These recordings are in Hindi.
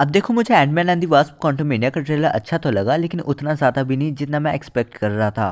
अब देखो मुझे Ant Man and the Wasp Quantumania का ट्रेलर अच्छा तो लगा लेकिन उतना ज़्यादा भी नहीं जितना मैं एक्सपेक्ट कर रहा था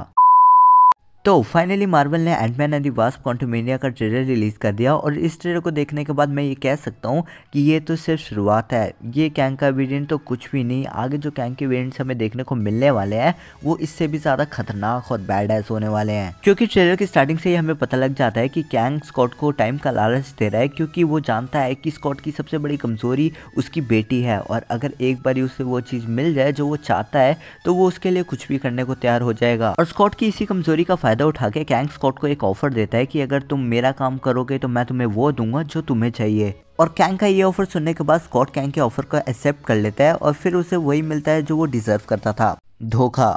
तो फाइनली मार्वल ने एंडमैन एंड वास्प कॉन्टोमेनिया का ट्रेलर रिलीज़ कर दिया और इस ट्रेलर को देखने के बाद मैं ये कह सकता हूँ कि ये तो सिर्फ शुरुआत है ये कैंग का वेरियंट तो कुछ भी नहीं आगे जो कैंक के वेरियंट्स हमें देखने को मिलने वाले हैं वो इससे भी ज़्यादा खतरनाक और बैड एस होने वाले हैं क्योंकि ट्रेलर की स्टार्टिंग से ही हमें पता लग जाता है कि कैंग स्कॉट को टाइम का लालच दे रहा है क्योंकि वो जानता है कि स्कॉट की सबसे बड़ी कमजोरी उसकी बेटी है और अगर एक बार उसे वो चीज़ मिल जाए जो वो चाहता है तो वो उसके लिए कुछ भी करने को तैयार हो जाएगा और स्कॉट की इसी कमजोरी का फायदा फ़ायदा उठा के कैंग स्कॉट को एक ऑफर देता है कि अगर तुम मेरा काम करोगे तो मैं तुम्हें वो दूंगा जो तुम्हें चाहिए और कैंग का ये ऑफर सुनने के बाद स्कॉट कैंग के ऑफर को एक्सेप्ट कर लेता है और फिर उसे वही मिलता है जो वो डिजर्व करता था धोखा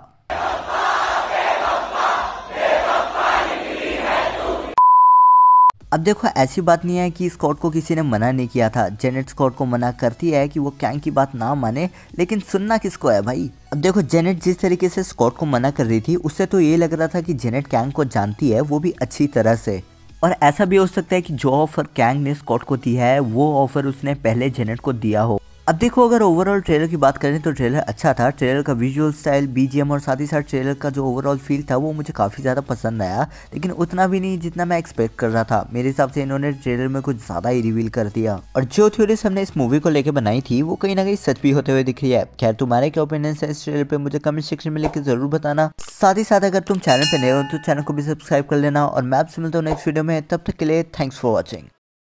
अब देखो ऐसी बात नहीं है कि स्कॉट को किसी ने मना नहीं किया था जेनेट स्कॉट को मना करती है कि वो कैंग की बात ना माने लेकिन सुनना किसको है भाई अब देखो जेनेट जिस तरीके से स्कॉट को मना कर रही थी उससे तो ये लग रहा था कि जेनेट कैंग को जानती है वो भी अच्छी तरह से और ऐसा भी हो सकता है कि जो ऑफर कैंग ने स्कॉट को दी है वो ऑफर उसने पहले जेनेट को दिया हो अब देखो अगर ओवरऑल ट्रेलर की बात करें तो ट्रेलर अच्छा था ट्रेलर का विजुअल स्टाइल बीजीएम और साथ ही साथ ट्रेलर का जो ओवरऑल फील था वो मुझे काफ़ी ज़्यादा पसंद आया लेकिन उतना भी नहीं जितना मैं एक्सपेक्ट कर रहा था मेरे हिसाब से इन्होंने ट्रेलर में कुछ ज़्यादा ही रिवील कर दिया और जो थ्योरीज हमने इस मूवी को लेकर बनाई थी वो कहीं ना कहीं सच भी होते हुए दिख रही है खैर तुम्हारे क्या ओपिनियन है इस ट्रेलर पर मुझे कमेंट सेक्शन में लेकर ज़रूर बताना साथ ही साथ अगर तुम चैनल पर नए हो तो चैनल को भी सब्सक्राइब कर लेना और मैं आपसे मिलता हूँ नेक्स्ट वीडियो में तब तक के लिए थैंक्स फॉर वॉचिंग